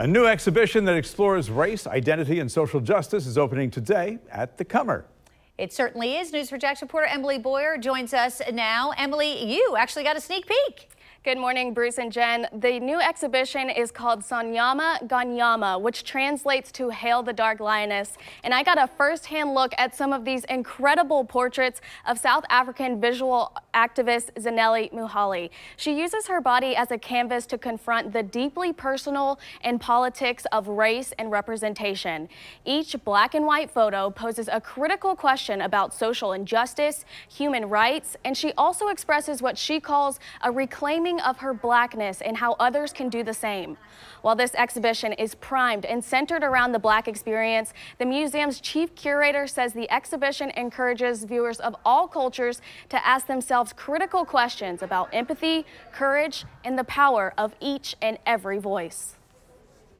A new exhibition that explores race, identity, and social justice is opening today at the Comer. It certainly is. News for Jack's reporter Emily Boyer joins us now. Emily, you actually got a sneak peek. Good morning, Bruce and Jen. The new exhibition is called "Sanyama Ganyama, which translates to Hail the Dark Lioness. And I got a firsthand look at some of these incredible portraits of South African visual activist Zanelli Muhali. She uses her body as a canvas to confront the deeply personal and politics of race and representation. Each black and white photo poses a critical question about social injustice, human rights, and she also expresses what she calls a reclaiming of her blackness and how others can do the same. While this exhibition is primed and centered around the black experience, the museum's chief curator says the exhibition encourages viewers of all cultures to ask themselves critical questions about empathy, courage, and the power of each and every voice.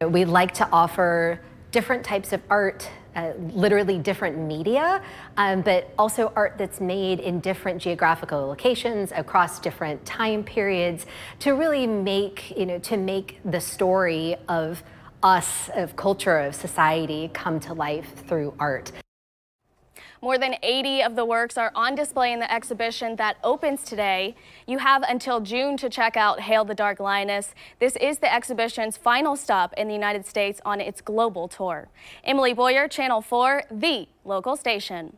We like to offer different types of art uh, literally different media, um, but also art that's made in different geographical locations across different time periods to really make, you know, to make the story of us, of culture, of society come to life through art. More than 80 of the works are on display in the exhibition that opens today. You have until June to check out Hail the Dark Lioness. This is the exhibition's final stop in the United States on its global tour. Emily Boyer, Channel 4, the local station.